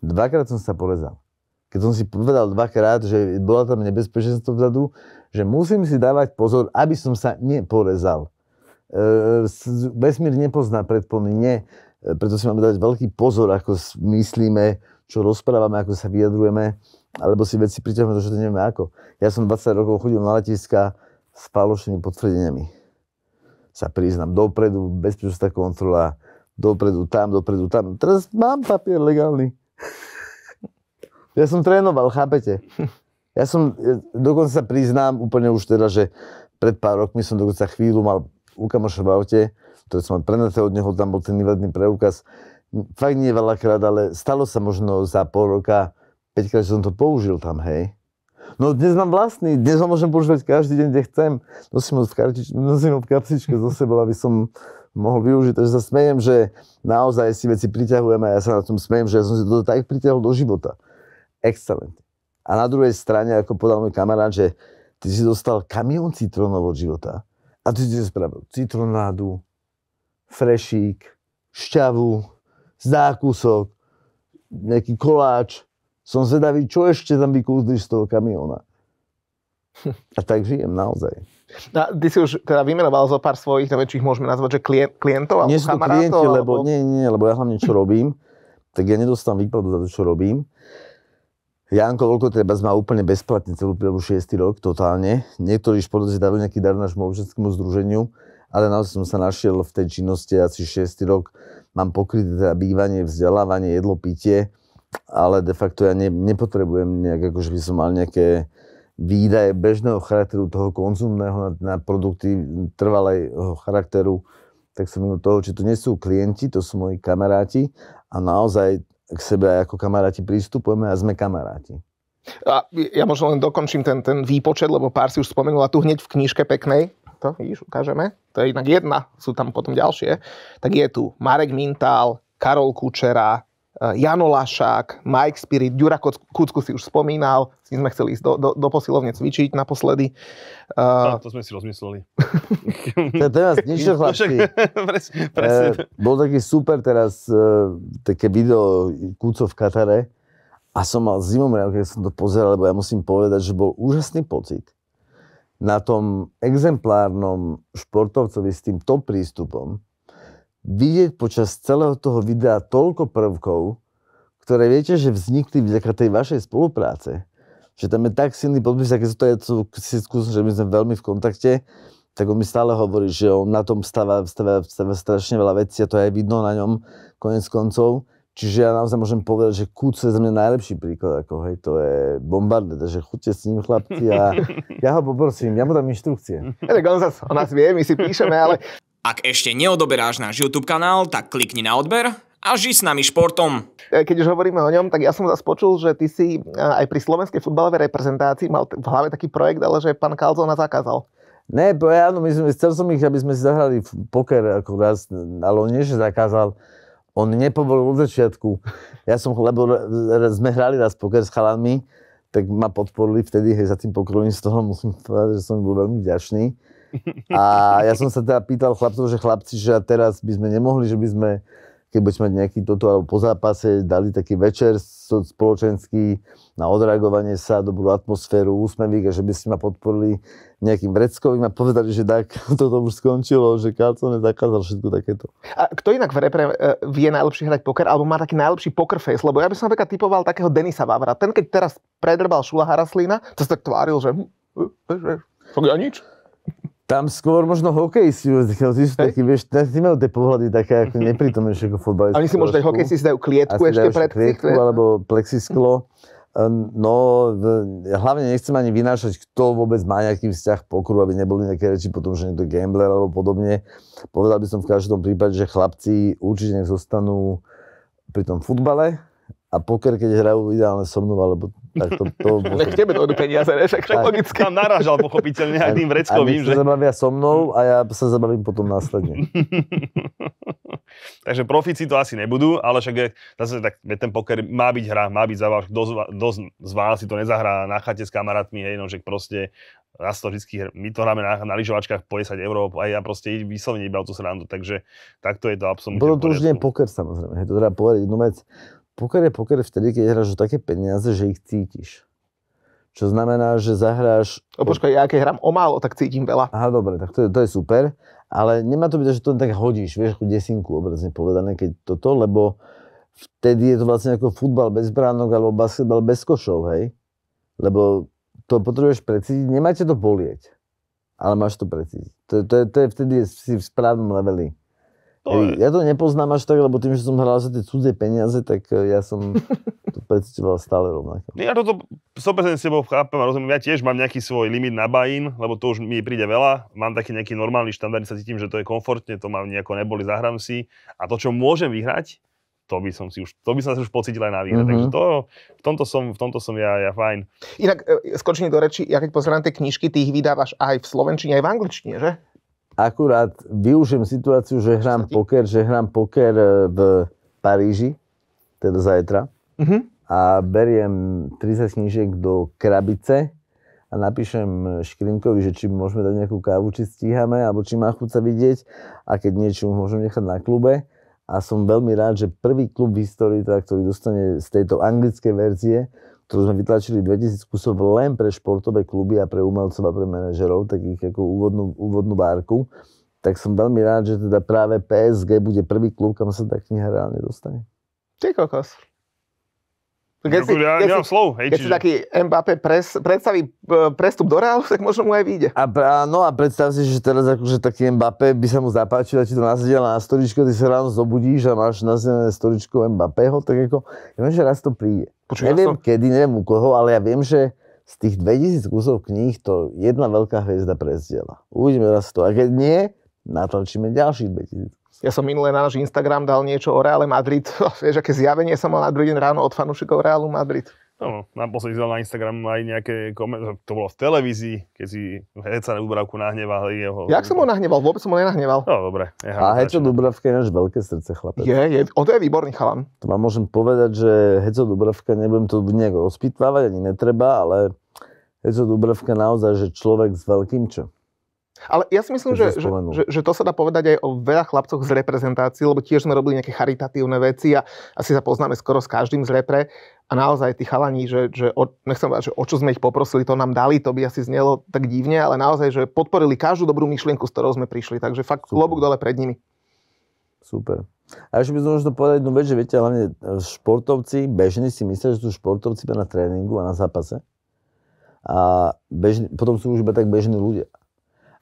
[SPEAKER 1] Dvakrát som sa porezal. Keď som si povedal dvakrát, že bola tam nebezpečenstvo vzadu, že musím si dávať pozor, aby som sa neporezal. E, vesmír nepozná predpony, nie. E, preto si máme dať veľký pozor, ako myslíme, čo rozprávame, ako sa vyjadrujeme, alebo si veci priťahujeme, to, že to nevieme ako. Ja som 20 rokov chodil na letiska s falošnými potvrdeniami. Sa priznám, dopredu bezpečnostná kontrola, dopredu tam, dopredu tam. Teraz mám papier legálny. Ja som trénoval, chápete? Ja som, e, dokonca sa priznám úplne už teda, že pred pár rokmi som dokonca chvíľu mal u kamoša v aute, ktoré som mal prenaté od neho, tam bol ten nevadný preukaz. Fakt nie veľakrát, ale stalo sa možno za pol roka, 5 krát, že som to použil tam, hej. No dnes mám vlastný, dnes ho môžem používať každý deň, kde chcem. Nosím ho v, kartič, nosím ho v kapsičke zo sebou, aby som mohol využiť. Takže sa smejem, že naozaj si veci priťahujeme a ja sa na tom smejem, že ja som si to tak priťahol do života. Excelent. A na druhej strane, ako povedal môj kamarát, že ty si dostal kamion citrónov od života a ty si spravil citronádu, frešík, šťavu, zákusok, nejaký koláč. Som zvedavý, čo ešte tam vykúzliš z toho kamiona. A tak žijem naozaj.
[SPEAKER 2] A ty si už teda vymenoval zo pár svojich, neviem, či ich môžeme nazvať, že klient, klientov alebo nie sú to klienti, alebo... lebo,
[SPEAKER 1] nie, nie, lebo ja hlavne čo robím, tak ja nedostám výplatu za to, čo robím. Janko Volko treba má úplne bezplatne celú dobu 6. rok, totálne. Niektorí športovci dávajú nejaký dar nášmu občanskému združeniu, ale naozaj som sa našiel v tej činnosti asi 6. rok. Mám pokryté teda bývanie, vzdelávanie, jedlo, pitie, ale de facto ja ne, nepotrebujem nejak, akože by som mal nejaké výdaje bežného charakteru, toho konzumného na, na produkty trvalého charakteru, tak som mimo toho, či to nie sú klienti, to sú moji kamaráti a naozaj k sebe aj ako kamaráti prístupujeme a sme kamaráti.
[SPEAKER 2] A ja možno len dokončím ten, ten výpočet, lebo pár si už spomenula tu hneď v knižke peknej, to vidíš, ukážeme, to je inak jedna, sú tam potom ďalšie, tak je tu Marek Mintál, Karol Kučera, Eh, Jano Lašák, Mike Spirit, Ďura Kucku si už spomínal, s ním sme chceli ísť do, do, do posilovne cvičiť naposledy. Uh... No,
[SPEAKER 3] to sme si rozmysleli. to teraz niečo chlapci. uh,
[SPEAKER 1] bol taký super teraz uh, také video Kuco v Katare a som mal zimom keď som to pozeral, lebo ja musím povedať, že bol úžasný pocit na tom exemplárnom športovcovi s tým top prístupom, vidieť počas celého toho videa toľko prvkov, ktoré viete, že vznikli vďaka tej vašej spolupráce. Že tam je tak silný podpis, aké to je ja si skúsim, že my sme veľmi v kontakte, tak on mi stále hovorí, že on na tom stáva, stáva, stáva strašne veľa vecí a to je aj vidno na ňom konec koncov. Čiže ja naozaj môžem povedať, že kúc je za mňa najlepší príklad, ako hej, to je bombardé, takže chuďte s ním chlapci a ja ho poprosím, ja mu dám inštrukcie. Ja,
[SPEAKER 2] tak on, zas, on nás vie, my si píšeme, ale ak ešte neodoberáš náš YouTube kanál, tak klikni na odber a ži s nami športom. E, keď už hovoríme o ňom, tak ja som zase počul, že ty si e,
[SPEAKER 1] aj pri slovenskej futbalovej reprezentácii mal v hlave taký projekt, ale že pán Kalzona zakázal. Ne, bo ja, no my sme, chcel som ich, aby sme si zahrali poker ako raz, ale on nie, že zakázal. On nepovolil od začiatku. Ja som, lebo sme hrali raz poker s chalanmi, tak ma podporili vtedy, hej, za tým pokrovím z toho musím povedať, že som bol veľmi vďačný a ja som sa teda pýtal chlapcov, že chlapci, že teraz by sme nemohli, že by sme, keď budeme mať nejaký toto alebo po zápase, dali taký večer spoločenský na odreagovanie sa, dobrú atmosféru, úsmevík a že by ste ma podporili nejakým vreckovým a povedali, že tak, toto už skončilo, že Calcone zakázal všetko takéto.
[SPEAKER 2] A kto inak v repre e, vie najlepšie hrať poker, alebo má taký najlepší poker face? Lebo ja by som napríklad typoval takého Denisa Vavra. Ten, keď teraz predrbal Šula Haraslína, to sa tak tváril, že... Hm, e, e, ja nič.
[SPEAKER 1] Tam skôr možno hokejisti takého no, typu, taký, vieš, tí majú tie pohľady také ako neprítomnejšie ako futbalisti. A oni si možno aj hokej si dajú
[SPEAKER 2] klietku ešte pred klietku, klietku alebo
[SPEAKER 1] plexisklo. Ehm, no, hlavne nechcem ani vynášať, kto vôbec má nejaký vzťah k pokru, aby neboli nejaké reči potom, že niekto gambler alebo podobne. Povedal by som v každom prípade, že chlapci určite nech zostanú pri tom futbale, a poker, keď hrajú ideálne so mnou, alebo tak to... to k
[SPEAKER 3] tebe dojdu peniaze, ne? Však logicky. Tam narážal pochopiteľne aj tým vreckovým, že... sa
[SPEAKER 1] zabavia so mnou a ja sa zabavím potom následne. Takže
[SPEAKER 3] profici to asi nebudú, ale však je, zase tak, ten poker má byť hra, má byť zábava. dosť, z, z vás si to nezahrá na chate s kamarátmi, hej, no, že proste nás to vždy, my to hráme na, na lyžovačkách po 10 eur a ja proste vyslovene iba o tú srandu, takže takto je to absolútne. Bolo to už
[SPEAKER 1] nie poker samozrejme, hej, to treba povedať jednu vec. Poker je poker vtedy, keď hráš o také peniaze, že ich cítiš. Čo znamená, že zahráš... O, počkaj, ja keď hrám o málo, tak cítim veľa. Aha, dobre, tak to je, to je super. Ale nemá to byť, že to tak hodíš, vieš, ako desinku obrazne povedané, keď toto, lebo vtedy je to vlastne ako futbal bez bránok alebo basketbal bez košov, hej? Lebo to potrebuješ precítiť, nemáte to bolieť, ale máš to precítiť. To, to, je, to je vtedy si v správnom leveli. To je... Ja to nepoznám až tak, lebo tým, že som hral za tie cudzie peniaze, tak e, ja som to predstavoval stále rovnako.
[SPEAKER 3] Ja toto 100% s tebou chápem a rozumiem. Ja tiež mám nejaký svoj limit na bajín, lebo to už mi príde veľa. Mám taký nejaký normálny štandard, sa cítim, že to je komfortne, to mám nejako neboli, zahrám si. A to, čo môžem vyhrať, to by som si už, to by som si už pocítil aj na výhre. Mm-hmm. Takže mhm. to, v tomto som, v tomto som ja, ja fajn.
[SPEAKER 2] Inak, e, skočím do reči, ja keď pozerám tie knižky, ty ich vydávaš aj v Slovenčine, aj v angličtine, že?
[SPEAKER 1] akurát využijem situáciu, že hrám poker, že hrám poker e, v Paríži, teda zajtra. Mm-hmm. A beriem 30 knížiek do krabice a napíšem Škrinkovi, že či môžeme dať nejakú kávu, či stíhame, alebo či má chuť sa vidieť a keď niečo môžem nechať na klube. A som veľmi rád, že prvý klub v histórii, teda, ktorý dostane z tejto anglickej verzie, ktorú sme vytlačili 2000 kusov len pre športové kluby a pre umelcov a pre manažerov, takých ako úvodnú, úvodnú bárku, tak som veľmi rád, že teda práve PSG bude prvý klub, kam sa tá kniha reálne dostane.
[SPEAKER 2] Ty kokos. No, keď si, ja, keď si, slov, hej, keď čiže... si taký Mbappé pres, predstaví e, prestup do Realu, tak možno mu aj vyjde. A, a,
[SPEAKER 1] no a predstav si, že teraz akože taký Mbappé by sa mu zapáčil a ti to nasadila na storičko, ty sa ráno zobudíš a máš nasadené storičko Mbappého, tak ako, ja viem, že raz to príde. Počuť, neviem ja som... kedy, neviem u koho, ale ja viem, že z tých 2000 kusov kníh to jedna veľká hviezda prezdiela. Uvidíme raz to. A keď nie, natočíme ďalších 2000
[SPEAKER 2] ja som minulé na náš Instagram dal niečo o Reále Madrid. Vieš, aké zjavenie som mal na druhý deň ráno od fanúšikov Reálu Madrid.
[SPEAKER 3] No, naposledy na Instagram aj nejaké komentáre, to bolo v televízii, keď si Heca na Dubravku nahneval. Jeho... Jak
[SPEAKER 1] som ho nahneval? Vôbec som ho nenahneval. No, dobre. Ja, a Heco Dubravka je náš veľké srdce, chlapec. Je, je, on to je výborný chalan. To vám môžem povedať, že Heco Dubravka, nebudem to nejak rozpitvávať, ani netreba, ale Heco Dubravka naozaj, že človek s veľkým čo.
[SPEAKER 2] Ale ja si myslím, že, že, že, že to sa dá povedať aj o veľa chlapcoch z reprezentácií, lebo tiež sme robili nejaké charitatívne veci a asi sa poznáme skoro s každým z repre. A naozaj tí chalani, že, že o, nechcem povedať, že o čo sme ich poprosili, to nám dali, to by asi znelo tak divne, ale naozaj, že podporili každú dobrú myšlienku, s ktorou sme prišli. Takže fakt klobúk dole pred nimi.
[SPEAKER 1] Super. A ešte by som možno povedať jednu vec, že viete, hlavne e, športovci, bežní si myslia, že sú športovci na tréningu a na zápase. A bežný, potom sú už iba tak bežní ľudia.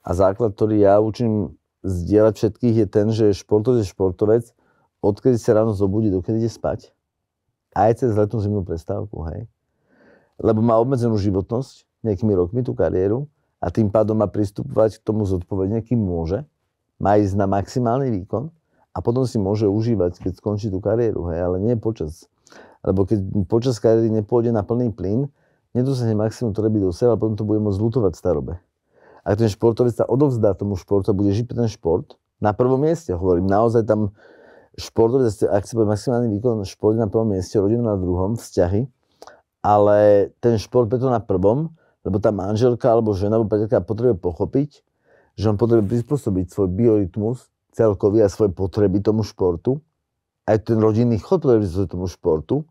[SPEAKER 1] A základ, ktorý ja učím zdieľať všetkých, je ten, že športovec je športovec, odkedy sa ráno zobudí, dokedy ide spať. Aj cez letnú zimnú prestávku, hej. Lebo má obmedzenú životnosť, nejakými rokmi tú kariéru a tým pádom má pristupovať k tomu zodpovedne, kým môže. Má ísť na maximálny výkon a potom si môže užívať, keď skončí tú kariéru, hej, ale nie počas. Lebo keď počas kariéry nepôjde na plný plyn, nedosahne maximum, ktoré by do a potom to bude môcť zlutovať starobe ak ten športovec sa odovzdá tomu športu a bude žiť pre ten šport, na prvom mieste hovorím, naozaj tam športovec, ak si povie maximálny výkon, šport na prvom mieste, rodina na druhom, vzťahy, ale ten šport preto na prvom, lebo tá manželka alebo žena alebo priateľka potrebuje pochopiť, že on potrebuje prispôsobiť svoj biorytmus celkový a svoje potreby tomu športu. Aj ten rodinný chod potrebuje tomu športu.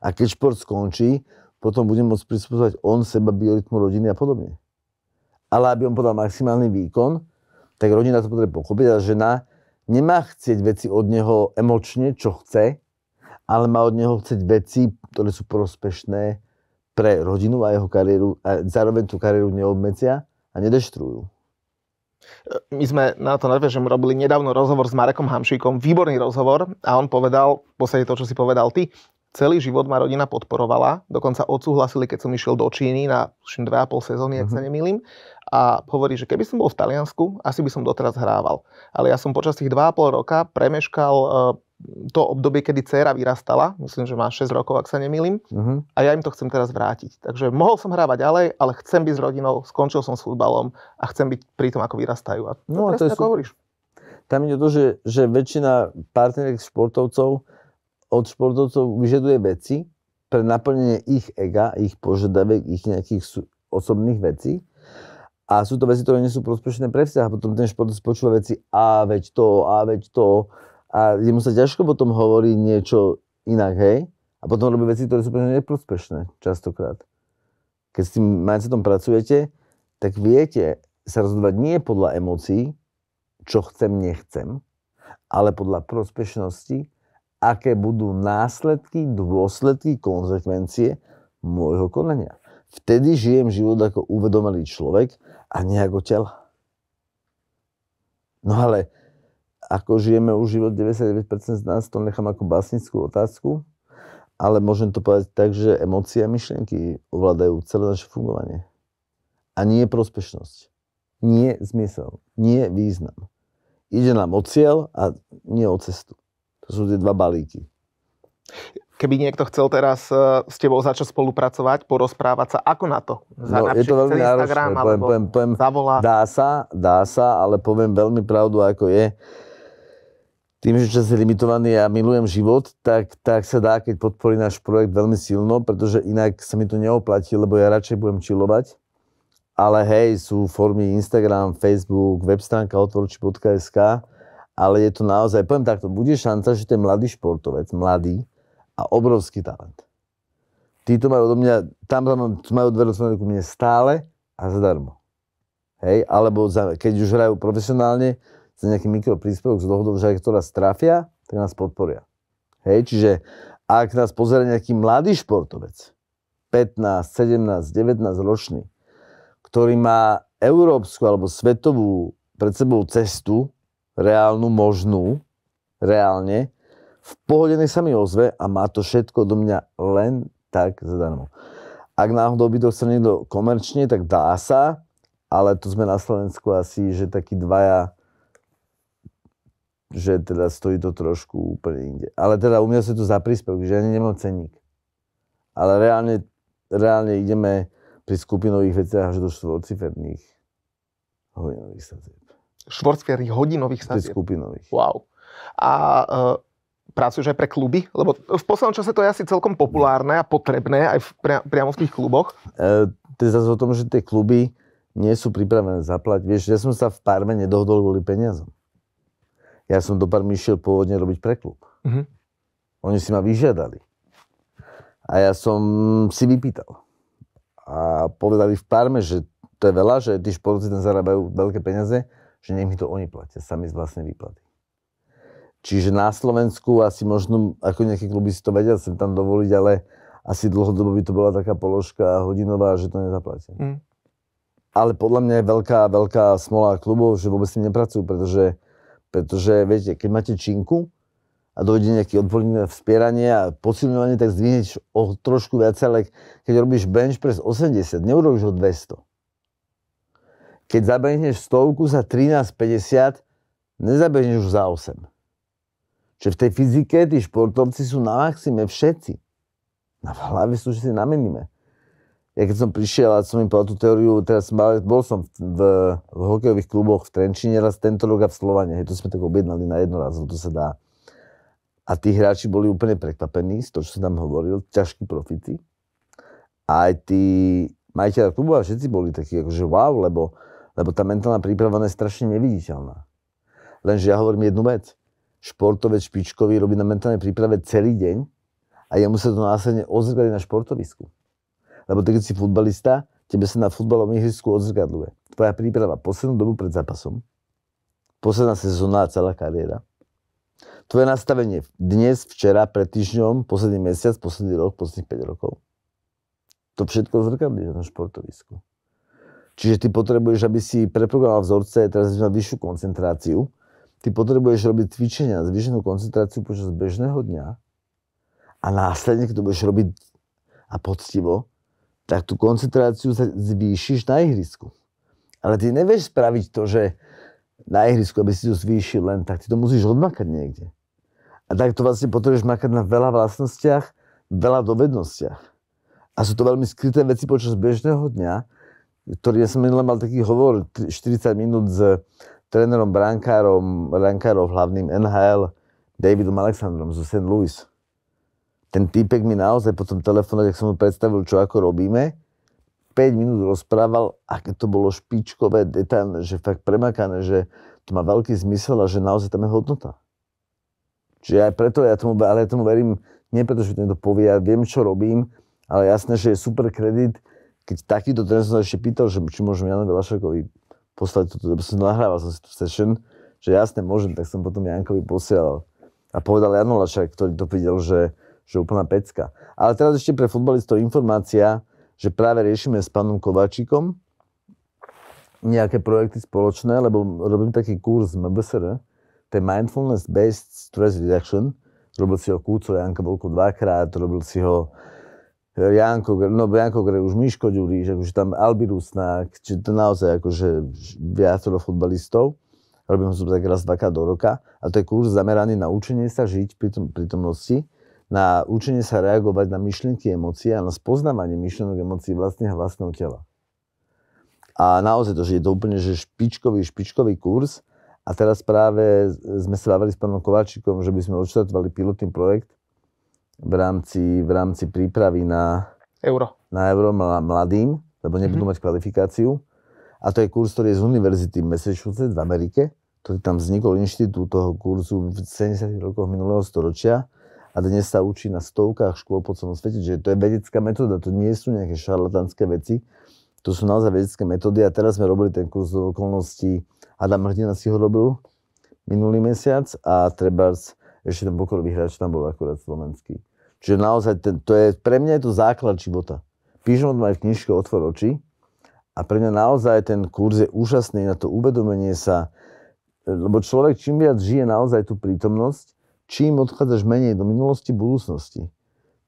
[SPEAKER 1] A keď šport skončí, potom bude môcť prispôsobiť on seba biorytmu rodiny a podobne ale aby on podal maximálny výkon, tak rodina to potrebuje pochopiť a žena nemá chcieť veci od neho emočne, čo chce, ale má od neho chcieť veci, ktoré sú prospešné pre rodinu a jeho kariéru a zároveň tú kariéru neobmedzia a nedeštrujú.
[SPEAKER 2] My sme na to nadviažem robili nedávno rozhovor s Marekom Hamšíkom, výborný rozhovor a on povedal, v podstate to, čo si povedal ty, Celý život ma rodina podporovala, dokonca odsúhlasili, keď som išiel do Číny na 2,5 sezóny, ak sa mhm. nemýlim. A hovorí, že keby som bol v Taliansku, asi by som doteraz hrával. Ale ja som počas tých 2,5 roka premeškal eh, to obdobie, kedy dcéra vyrastala, myslím, že má 6 rokov, ak sa nemýlim, uh-huh. a ja im to chcem teraz vrátiť. Takže mohol som hrávať ďalej, ale chcem byť s rodinou, skončil som s futbalom a chcem byť pri tom,
[SPEAKER 1] ako vyrastajú. A to no, a to je sú... hovoríš. Tam ide to, že, že väčšina partnerek športovcov od športovcov vyžaduje veci pre naplnenie ich ega, ich požiadavek, ich nejakých osobných vecí. A sú to veci, ktoré nie sú prospešné pre vzťah. Potom ten šport počúva veci a veď to, a veď to. A jemu sa ťažko potom hovorí niečo inak, hej? A potom robí veci, ktoré sú pre neprospešné častokrát. Keď s tým mindsetom pracujete, tak viete sa rozhodovať nie podľa emócií, čo chcem, nechcem, ale podľa prospešnosti aké budú následky, dôsledky, konzekvencie môjho konania. Vtedy žijem život ako uvedomelý človek a nie ako tela. No ale ako žijeme už život 99% z nás, to nechám ako básnickú otázku, ale môžem to povedať tak, že emócie a myšlienky ovládajú celé naše fungovanie. A nie prospešnosť. Nie zmysel. Nie význam. Ide nám o cieľ a nie o cestu. To sú tie dva balíky. Keby niekto chcel teraz e, s tebou začať spolupracovať,
[SPEAKER 2] porozprávať sa, ako na to? Za no, je to veľmi náročné, poviem,
[SPEAKER 1] poviem, poviem zavolá. dá sa, dá sa, ale poviem veľmi pravdu, ako je. Tým, že čas je limitovaný a ja milujem život, tak, tak sa dá, keď podporí náš projekt veľmi silno, pretože inak sa mi to neoplatí, lebo ja radšej budem čilovať. Ale hej, sú formy Instagram, Facebook, web stránka otvorči.sk, ale je to naozaj, poviem takto, bude šanca, že ten mladý športovec, mladý a obrovský talent. Títo majú odo mňa, tam majú dve ku mne stále a zadarmo. Hej, alebo za, keď už hrajú profesionálne, za nejaký mikropríspevok z dlhodobého že ktorá strafia, tak nás podporia. Hej, čiže ak nás pozera nejaký mladý športovec, 15, 17, 19 ročný, ktorý má európsku alebo svetovú pred sebou cestu, reálnu, možnú, reálne, v pohode nech sa mi ozve a má to všetko do mňa len tak zadarmo. Ak náhodou by to chcel niekto komerčne, tak dá sa, ale tu sme na Slovensku asi, že takí dvaja že teda stojí to trošku úplne inde. Ale teda u mňa sa to za príspevok, že ani nemám ceník. Ale reálne, reálne ideme pri skupinových veciach až do štvorciferných hodinových sadzieb. Schwarzkary hodinových sadzieb. skupinových. Wow. A e,
[SPEAKER 2] pracuješ aj pre kluby? Lebo v poslednom čase to je asi celkom populárne a potrebné aj v, pria, priamo v
[SPEAKER 1] tých kluboch. E, to je zase o tom, že tie kluby nie sú pripravené zaplať. Vieš, ja som sa v Parme nedohodol kvôli peniazom. Ja som do Parmy išiel pôvodne robiť pre klub. Mm-hmm. Oni si ma vyžiadali. A ja som si vypýtal. A povedali v Parme, že to je veľa, že tí športovci tam zarábajú veľké peniaze, že nech mi to oni platia, sami z vlastnej výplaty. Čiže na Slovensku asi možno, ako nejaké kluby si to vedia sem tam dovoliť, ale asi dlhodobo by to bola taká položka hodinová, že to nezaplatia. Mm. Ale podľa mňa je veľká, veľká smola klubov, že vôbec s tým nepracujú, pretože, pretože viete, keď máte činku a dojde nejaký odborník na vspieranie a posilňovanie, tak zdvihneš o trošku viac, ale keď robíš bench press 80, neurobíš ho 200 keď zabehneš stovku za 13,50, nezabehneš už za 8. Čiže v tej fyzike tí športovci sú na maxime všetci. Na hlave sú všetci na minime. Ja keď som prišiel a som im povedal tú teóriu, teraz som, bol som v, v, v hokejových kluboch v Trenčine raz tento rok a v Slovane. Hej, to sme tak objednali na raz, to sa dá. A tí hráči boli úplne prekvapení z toho, čo som tam hovoril, ťažkí profici. A aj tí majiteľa klubu a všetci boli takí, akože wow, lebo lebo tá mentálna príprava je strašne neviditeľná. Lenže ja hovorím jednu vec. Športovec špičkový robí na mentálnej príprave celý deň a jemu sa to následne odzrkadlí na športovisku. Lebo ty, keď si futbalista, tebe sa na futbalovom ihrisku odzrkadluje. Tvoja príprava poslednú dobu pred zápasom, posledná sezóna a celá kariéra. Tvoje nastavenie dnes, včera, pred týždňom, posledný mesiac, posledný rok, posledných 5 rokov. To všetko zrkadlí na športovisku. Čiže ty potrebuješ, aby si preprogramoval vzorce, teraz si mal vyššiu koncentráciu, ty potrebuješ robiť cvičenia, zvýšenú koncentráciu počas bežného dňa a následne, keď to budeš robiť a poctivo, tak tú koncentráciu sa zvýšiš na ihrisku. Ale ty nevieš spraviť to, že na ihrisku, aby si to zvýšil len tak. Ty to musíš odmakať niekde. A tak to vlastne potrebuješ makať na veľa vlastnostiach, veľa dovednostiach. A sú to veľmi skryté veci počas bežného dňa, ktorý ja som minule mal taký hovor 40 minút s trénerom brankárom, brankárov hlavným NHL, Davidom Alexandrom zo St. Louis. Ten týpek mi naozaj po tom telefóne, keď som mu predstavil, čo ako robíme, 5 minút rozprával, aké to bolo špičkové, detailné, že fakt premakané, že to má veľký zmysel a že naozaj tam je hodnota. Čiže aj preto ja tomu, ale ja tomu verím, nie preto, že mi to povie, ja viem, čo robím, ale jasné, že je super kredit keď takýto trend som sa ešte pýtal, že či môžem Janovi Lašakovi poslať toto, lebo som nahrával som si tú session, že jasne môžem, tak som potom Jankovi posielal. A povedal Jano Lašak, ktorý to videl, že, že úplná pecka. Ale teraz ešte pre futbalistov informácia, že práve riešime s pánom Kováčikom nejaké projekty spoločné, lebo robím taký kurz MBSR, to je Mindfulness Based Stress Reduction, robil si ho Kúco Janka Volko dvakrát, robil si ho Janko, no Janko Gre, už Miško že akože tam Albi Rusnák, či to naozaj akože viacero futbalistov. Robím ho tak raz, dvakrát do roka. A to je kurz zameraný na učenie sa žiť pri tom, prítomnosti, na učenie sa reagovať na myšlienky, emócie a na spoznávanie myšlienok, emócií vlastne vlastného tela. A naozaj to, že je to úplne že špičkový, špičkový kurz. A teraz práve sme sa bavili s pánom Kováčikom, že by sme odštartovali pilotný projekt, v rámci, v rámci prípravy na euro, na euro mladým, lebo nebudú mm-hmm. mať kvalifikáciu. A to je kurz, ktorý je z Univerzity Massachusetts v Amerike, ktorý tam vznikol inštitút toho kurzu v 70. rokoch minulého storočia a dnes sa učí na stovkách škôl po celom svete, že to je vedecká metóda, to nie sú nejaké šarlatánske veci, to sú naozaj vedecké metódy a teraz sme robili ten kurz do okolností, Adam Hrdina si ho robil minulý mesiac a Trebars ešte ten pokorový hráč tam bol akurát slovenský. Čiže naozaj, ten, to je, pre mňa je to základ života. Píšem od mojej aj knižke Otvor oči a pre mňa naozaj ten kurz je úžasný na to uvedomenie sa, lebo človek čím viac žije naozaj tú prítomnosť, čím odchádzaš menej do minulosti, budúcnosti,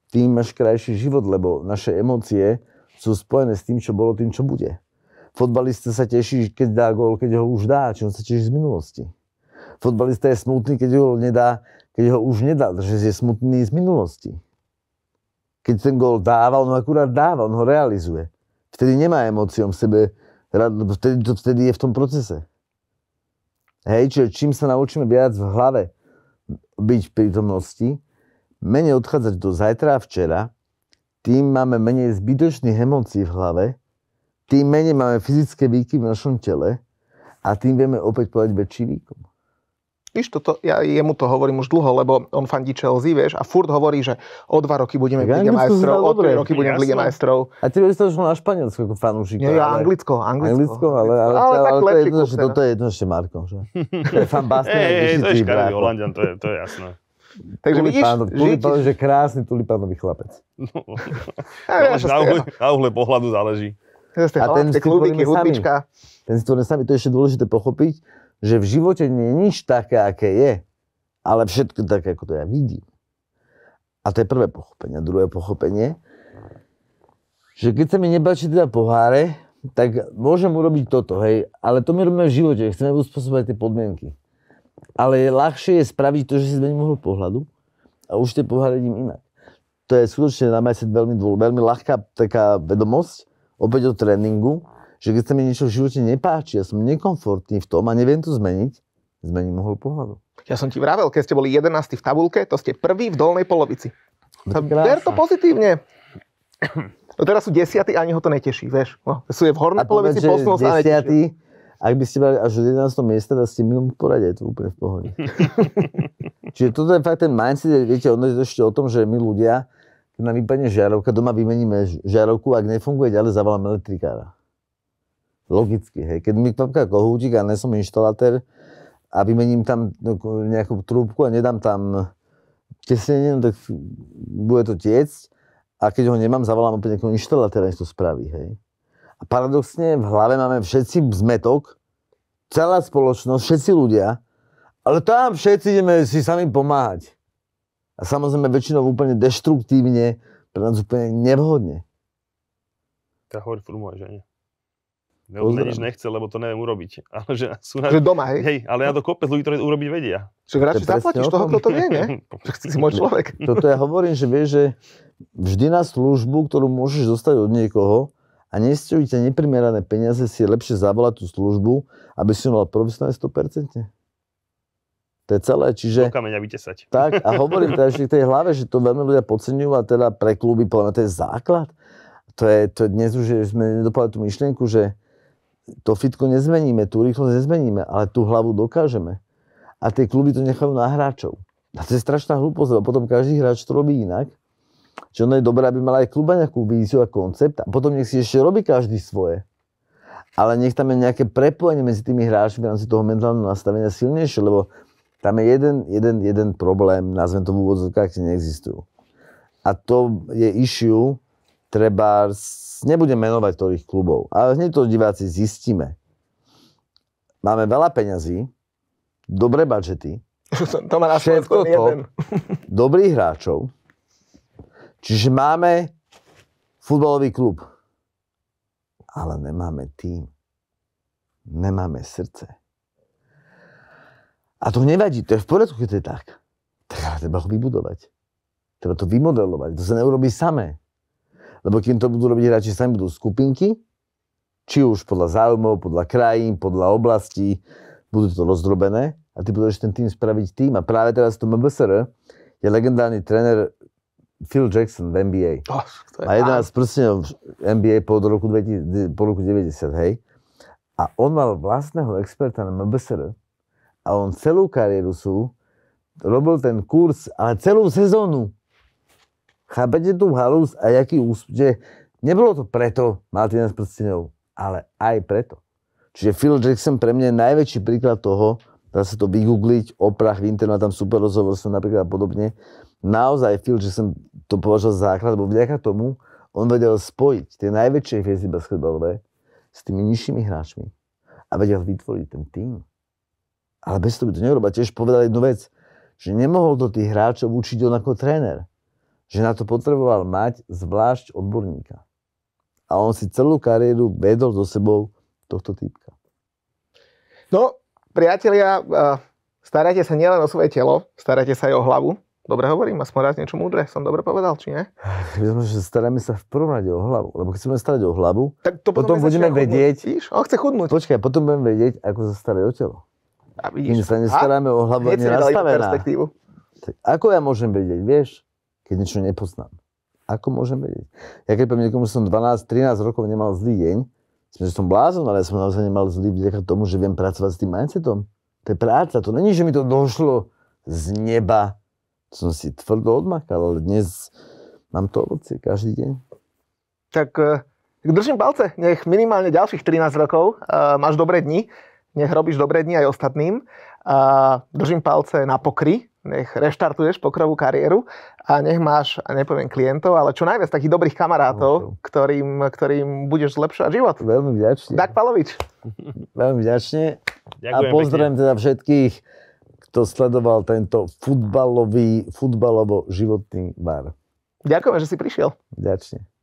[SPEAKER 1] tým máš krajší život, lebo naše emócie sú spojené s tým, čo bolo, tým, čo bude. Fotbalista sa teší, keď dá gól, keď ho už dá, či on sa teší z minulosti. Fotbalista je smutný, keď ho nedá, keď ho už nedal, že je smutný z minulosti. Keď ten gol dáva, on ho akurát dáva, on ho realizuje. Vtedy nemá emóciu v sebe, no vtedy, to, vtedy je v tom procese. Hej, čiže čím sa naučíme viac v hlave byť v prítomnosti, menej odchádzať do zajtra a včera, tým máme menej zbytočných emócií v hlave, tým menej máme fyzické výky v našom tele a tým vieme opäť povedať väčší výkon.
[SPEAKER 2] Víš, toto, ja jemu to hovorím už dlho, lebo on fandí Chelsea, vieš, a furt hovorí, že o dva roky budeme v Lige majstrov, o tri roky budeme v Lige majstrov.
[SPEAKER 1] A ty by si to šlo na Španielsku ako fanúšik. Nie, ja ale... Anglicko, Anglicko. Anglicko, ale, ale, ale, ale, ale to je jedno, že toto je jedno ešte Marko, že? to je fan Basten, hey, hey, to je škaredý Holandian,
[SPEAKER 3] to je, to je jasné. Takže tulipánov, vidíš, tulipánov, že
[SPEAKER 1] krásny tulipánový chlapec.
[SPEAKER 3] No, ja, na uhle pohľadu záleží. A ten si klubíky, hudbička.
[SPEAKER 1] Ten si tvoríme sami, to je ešte dôležité pochopiť, že v živote nie je nič také, aké je, ale všetko také, ako to ja vidím. A to je prvé pochopenie. Druhé pochopenie, že keď sa mi nepáči teda poháre, tak môžem urobiť toto, hej, ale to my robíme v živote, chceme uspôsobať tie podmienky. Ale ľahšie je spraviť to, že si zmením mohol pohľadu a už tie poháre vidím inak. To je skutočne na mesiac veľmi, veľmi ľahká taká vedomosť, opäť o tréningu, že keď sa mi niečo v živote nepáči, ja som nekomfortný v tom a neviem to zmeniť, zmením uhol pohľadu. Ja
[SPEAKER 2] som ti vravel, keď ste boli 11. v tabulke, to ste prvý v dolnej polovici. Ver no to pozitívne. No teraz sú desiatí a ani ho to neteší, vieš. No, sú je v hornej polovici posunul sa desiatý,
[SPEAKER 1] ak by ste mali až do 11. miesta, tak ste milom poradia, je to úplne v pohode. Čiže toto je fakt ten mindset, viete, ono je to ešte o tom, že my ľudia, keď nám vypadne žiarovka, doma vymeníme žiarovku, ak nefunguje ďalej, zavoláme elektrikára. Logicky, hej. Keď mi topká kohútik a nesom inštalatér a vymením tam nejakú trúbku a nedám tam tesnenie, no tak bude to tiecť a keď ho nemám, zavolám opäť nejakého inštalatéra, nech to spraví, hej. A paradoxne v hlave máme všetci zmetok, celá spoločnosť, všetci ľudia, ale tam všetci ideme si sami pomáhať. A samozrejme väčšinou úplne deštruktívne, pre nás úplne nevhodne.
[SPEAKER 3] Tak hovorím furt že nie? Ja od nič nechce, lebo to neviem urobiť. Ale že sú na... že doma, hej? hej ale ja to kopec ľudí, ktorí to urobiť vedia. Čiže radšej to zaplatíš toho, kto to vie, ne?
[SPEAKER 1] si môj no. človek. Toto ja hovorím, že vieš, že vždy na službu, ktorú môžeš dostať od niekoho, a nestojí ťa neprimerané peniaze, si je lepšie zavolať tú službu, aby si mal profesionálne 100%. To je celé, čiže...
[SPEAKER 3] Do kameňa vytesať.
[SPEAKER 1] Tak, a hovorím teda, ešte v tej hlave, že to veľmi ľudia podceňujú a teda pre kluby, podľa to je základ. To je, to dnes už, že sme nedopadli tú myšlienku, že to fitko nezmeníme, tú rýchlosť nezmeníme, ale tú hlavu dokážeme. A tie kluby to nechajú na hráčov. A to je strašná hlúposť, lebo potom každý hráč to robí inak. Čo ono je dobré, aby mal aj kluba nejakú víziu a koncept a potom nech si ešte robí každý svoje. Ale nech tam je nejaké prepojenie medzi tými hráčmi v rámci toho mentálneho nastavenia silnejšie, lebo tam je jeden, jeden, jeden problém, nazvem to v úvodzovkách, ktoré neexistujú. A to je issue, treba, nebudem menovať ktorých klubov, ale hneď to diváci zistíme. Máme veľa peňazí, dobré budžety, to má na všetko to, dobrých hráčov. Čiže máme futbalový klub, ale nemáme tým. Nemáme srdce. A to nevadí, to je v poriadku, keď to je tak. Tak treba ho vybudovať. Treba to vymodelovať. To sa neurobí samé. Lebo kým to budú robiť hráči sami, budú skupinky, či už podľa záujmov, podľa krajín, podľa oblastí, budú to rozdrobené a ty budeš ten tým spraviť tým. A práve teraz to MBSR je legendárny tréner Phil Jackson v NBA. Oh, a má 11 prstenov v NBA po roku, 2000, po roku 90, hej. A on mal vlastného experta na MBSR a on celú kariéru sú robil ten kurz, ale celú sezónu Chápete tú halus a jaký úsp... Že nebolo to preto Martina s prstenov, ale aj preto. Čiže Phil Jackson pre mňa je najväčší príklad toho, dá sa to vygoogliť, oprach, internetu, tam super rozhovor som napríklad a podobne. Naozaj Phil Jackson to považoval za základ, lebo vďaka tomu on vedel spojiť tie najväčšie hviezdy basketbalové s tými nižšími hráčmi a vedel vytvoriť ten tým. Ale bez toho by to neurobil. Tiež povedal jednu vec, že nemohol to tých hráčov učiť on ako tréner že na to potreboval mať zvlášť odborníka. A on si celú kariéru vedol so sebou tohto typka. No,
[SPEAKER 2] priatelia, eh, starajte sa nielen o svoje telo, starajte sa aj o hlavu. Dobre hovorím, aspoň raz niečo múdre, som dobre povedal, či nie?
[SPEAKER 1] My sme, že staráme sa v prvom rade o hlavu, lebo keď sa budeme starať o hlavu, tak to potom, potom budeme vedieť... Víš? on chce chudnúť. Počkaj, potom budeme vedieť, ako sa starať o telo. A vidíš. Kým sa nestaráme a, o hlavu, ani nastavená. Ako ja môžem vedieť, vieš? keď niečo nepoznám. Ako môžem vedieť? Ja keď poviem niekomu, že som 12-13 rokov nemal zlý deň, myslím, že som blázon, ale ja som naozaj nemal zlý vďaka tomu, že viem pracovať s tým mindsetom. To je práca, to není, že mi to došlo z neba. Som si tvrdo odmakal, ale dnes mám to ovoce každý deň. Tak, tak
[SPEAKER 2] eh, držím palce, nech minimálne ďalších 13 rokov uh, máš dobré dni, nech robíš dobré dni aj ostatným. A držím palce na pokry, nech reštartuješ pokrovú kariéru a nech máš, nepoviem klientov, ale čo najviac takých dobrých kamarátov, ktorým,
[SPEAKER 1] ktorým budeš zlepšovať život. Veľmi vďačne. Tak Palovič. Veľmi vďačne. Ďakujem a pozdravím teda všetkých, kto sledoval tento futbalový, futbalovo-životný bar. Ďakujem, že si prišiel. Vďačne.